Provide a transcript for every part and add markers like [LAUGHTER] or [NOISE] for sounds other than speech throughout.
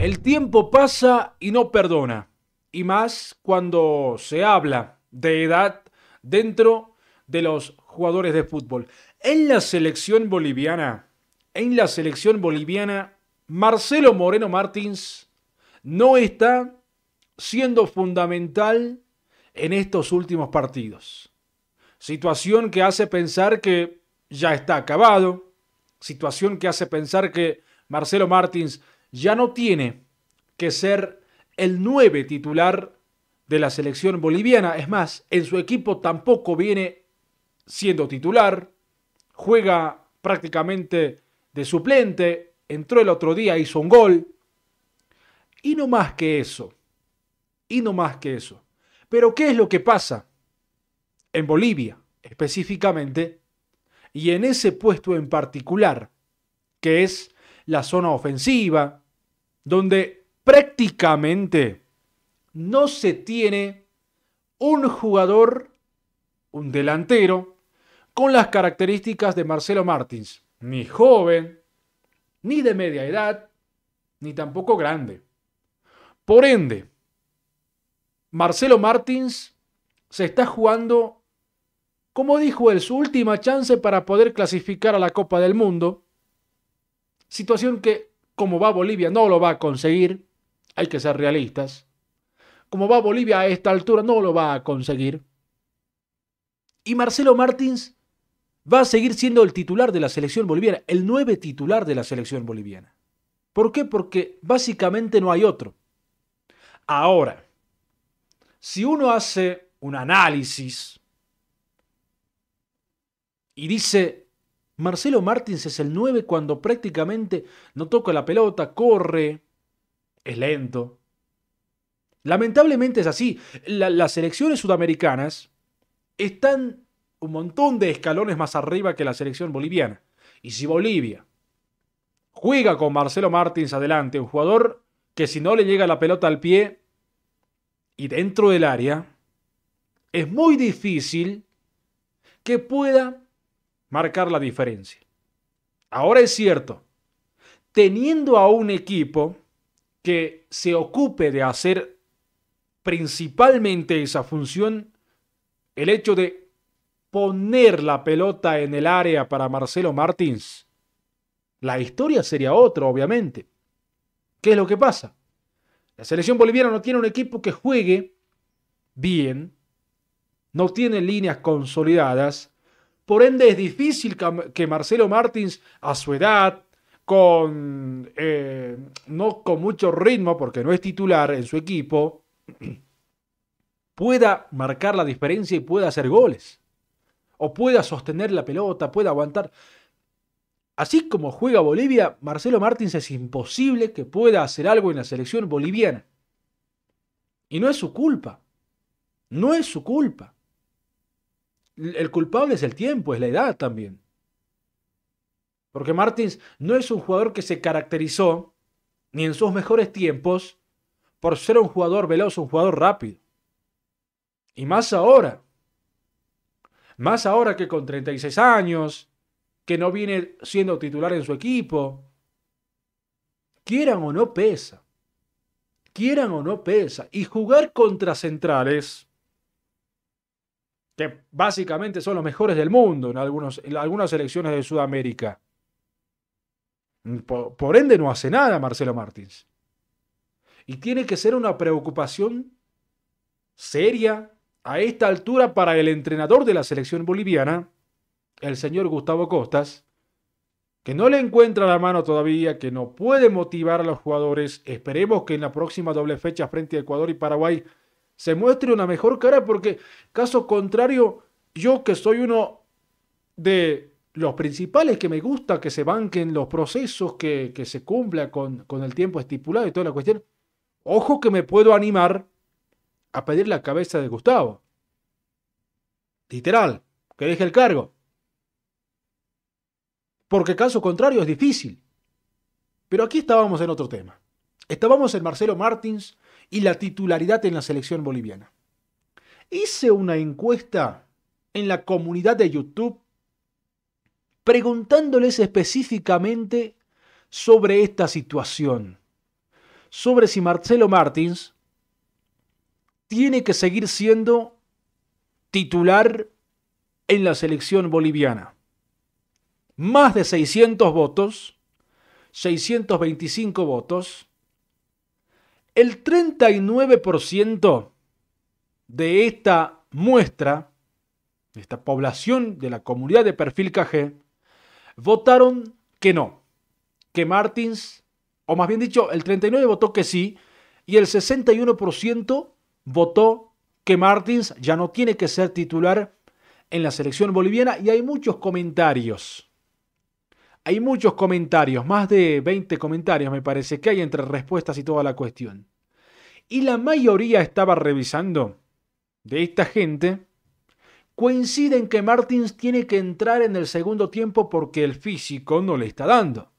El tiempo pasa y no perdona, y más cuando se habla de edad dentro de los jugadores de fútbol. En la selección boliviana, en la selección boliviana, Marcelo Moreno Martins no está siendo fundamental en estos últimos partidos. Situación que hace pensar que ya está acabado, situación que hace pensar que Marcelo Martins ya no tiene que ser el nueve titular de la selección boliviana. Es más, en su equipo tampoco viene siendo titular. Juega prácticamente de suplente. Entró el otro día, hizo un gol. Y no más que eso. Y no más que eso. Pero ¿qué es lo que pasa en Bolivia específicamente? Y en ese puesto en particular, que es la zona ofensiva, donde prácticamente no se tiene un jugador, un delantero, con las características de Marcelo Martins. Ni joven, ni de media edad, ni tampoco grande. Por ende, Marcelo Martins se está jugando, como dijo él, su última chance para poder clasificar a la Copa del Mundo. Situación que como va Bolivia, no lo va a conseguir. Hay que ser realistas. Como va Bolivia a esta altura, no lo va a conseguir. Y Marcelo Martins va a seguir siendo el titular de la selección boliviana, el nueve titular de la selección boliviana. ¿Por qué? Porque básicamente no hay otro. Ahora, si uno hace un análisis y dice Marcelo Martins es el 9 cuando prácticamente no toca la pelota, corre, es lento. Lamentablemente es así. las selecciones sudamericanas están un montón de escalones más arriba que la selección boliviana. Y si Bolivia juega con Marcelo Martins adelante, un jugador que si no le llega la pelota al pie y dentro del área, es muy difícil que pueda marcar la diferencia. Ahora es cierto, teniendo a un equipo que se ocupe de hacer principalmente esa función, el hecho de poner la pelota en el área para Marcelo Martins, la historia sería otra, obviamente. ¿Qué es lo que pasa? La selección boliviana no tiene un equipo que juegue bien, no tiene líneas consolidadas por ende, es difícil que Marcelo Martins, a su edad, con eh, no con mucho ritmo, porque no es titular en su equipo, [CLEARS THROAT] pueda marcar la diferencia y pueda hacer goles. O pueda sostener la pelota, pueda aguantar. Así como juega Bolivia, Marcelo Martins es imposible que pueda hacer algo en la selección boliviana. Y no es su culpa. No es su culpa el culpable es el tiempo, es la edad también. Porque Martins no es un jugador que se caracterizó, ni en sus mejores tiempos, por ser un jugador veloz, un jugador rápido. Y más ahora. Más ahora que con 36 años, que no viene siendo titular en su equipo. Quieran o no pesa. Quieran o no pesa. Y jugar contra centrales que básicamente son los mejores del mundo en, algunos, en algunas selecciones de Sudamérica. Por, ende no hace nada Marcelo Martins. Y tiene que ser una preocupación seria a esta altura para el entrenador de la selección boliviana, el señor Gustavo Costas, que no le encuentra la mano todavía, que no puede motivar a los jugadores. Esperemos que en la próxima doble fecha frente a Ecuador y Paraguay se muestre una mejor cara, porque caso contrario, yo que soy uno de los principales que me gusta que se banquen los procesos, que, se cumpla con, con el tiempo estipulado y toda la cuestión, ojo que me puedo animar a pedir la cabeza de Gustavo. Literal, que deje el cargo. Porque caso contrario es difícil. Pero aquí estábamos en otro tema. Estábamos en Marcelo Martins y la titularidad en la selección boliviana. Hice una encuesta en la comunidad de YouTube preguntándoles específicamente sobre esta situación, sobre si Marcelo Martins tiene que seguir siendo titular en la selección boliviana. Más de 600 votos, 625 votos, el 39% de esta muestra, de esta población de la comunidad de perfil KG, votaron que no, que Martins, o más bien dicho, el 39% votó que sí y el 61% votó que Martins ya no tiene que ser titular en la selección boliviana y hay muchos comentarios. Hay muchos comentarios, más de 20 comentarios me parece que hay entre respuestas y toda la cuestión y la mayoría estaba revisando de esta gente, coinciden que Martins tiene que entrar en el segundo tiempo porque el físico no le está dando.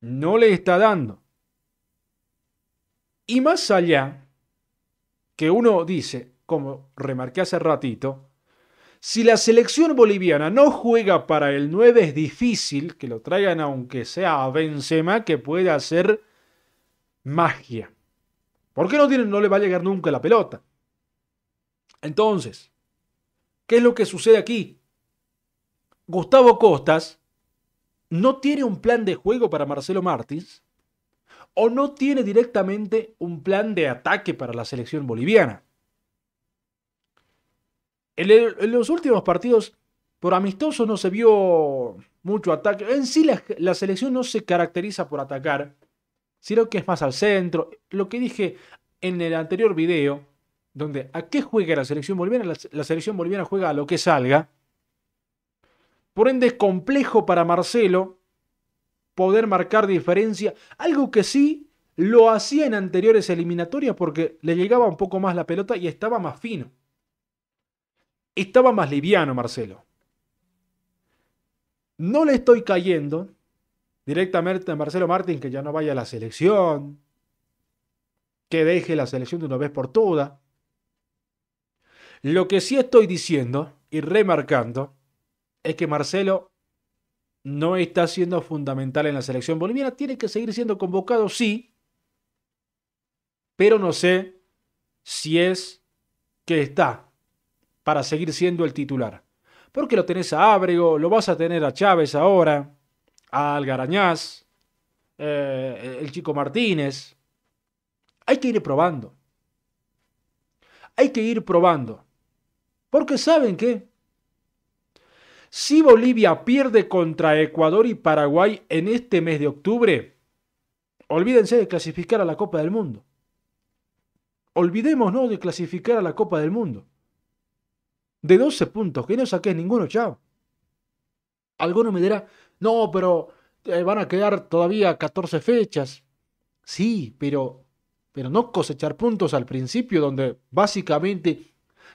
No le está dando. Y más allá, que uno dice, como remarqué hace ratito, si la selección boliviana no juega para el 9 es difícil que lo traigan aunque sea a Benzema que puede hacer magia qué no, no le va a llegar nunca la pelota. Entonces, ¿qué es lo que sucede aquí? Gustavo Costas no tiene un plan de juego para Marcelo Martins o no tiene directamente un plan de ataque para la selección boliviana. En, los últimos partidos, por amistoso, no se vio mucho ataque. En sí, la selección no se caracteriza por atacar sino que es más al centro. Lo que dije en el anterior video, donde a qué juega la selección boliviana, la, selección boliviana juega a lo que salga. Por ende, es complejo para Marcelo poder marcar diferencia, algo que sí lo hacía en anteriores eliminatorias porque le llegaba un poco más la pelota y estaba más fino. Estaba más liviano Marcelo. No le estoy cayendo, directamente a Marcelo Martín que ya no vaya a la selección, que deje la selección de una vez por todas. Lo que sí estoy diciendo y remarcando es que Marcelo no está siendo fundamental en la selección boliviana, tiene que seguir siendo convocado, sí, pero no sé si es que está para seguir siendo el titular. Porque lo tenés a Ábrego, lo vas a tener a Chávez ahora, al eh, el Chico Martínez. Hay que ir probando. Hay que ir probando. Porque saben qué? Si Bolivia pierde contra Ecuador y Paraguay en este mes de octubre, olvídense de clasificar a la Copa del Mundo. Olvidémonos de clasificar a la Copa del Mundo. De 12 puntos, que no saqué ninguno, chao. Alguno me dirá, no, pero eh, van a quedar todavía 14 fechas. Sí, pero, pero no cosechar puntos al principio, donde básicamente,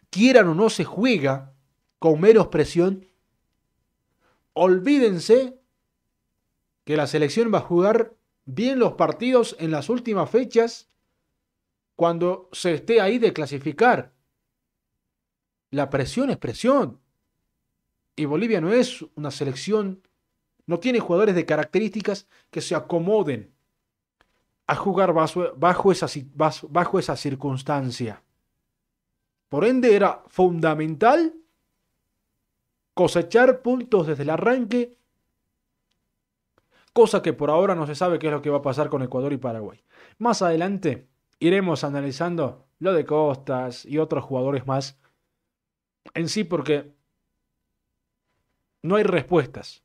quieran o no se juega con menos presión. Olvídense que la selección va a jugar bien los partidos en las últimas fechas cuando se esté ahí de clasificar. La presión es presión. Y Bolivia no es una selección no tiene jugadores de características que se acomoden a jugar bajo, bajo esa circunstancia. Por ende era fundamental cosechar puntos desde el arranque, cosa que por ahora no se sabe qué es lo que va a pasar con Ecuador y Paraguay. Más adelante iremos analizando lo de Costas y otros jugadores más en sí porque no hay respuestas.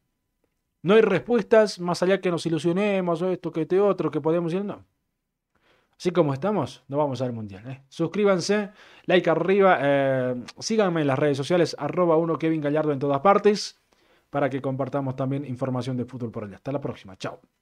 No hay respuestas más allá que nos ilusionemos o esto que te este otro que podemos ir. No. Así como estamos, no vamos al mundial. ¿eh? Suscríbanse, like arriba, eh, síganme en las redes sociales, arroba 1 Kevin Gallardo en todas partes, para que compartamos también información de fútbol por allá. Hasta la próxima, chao.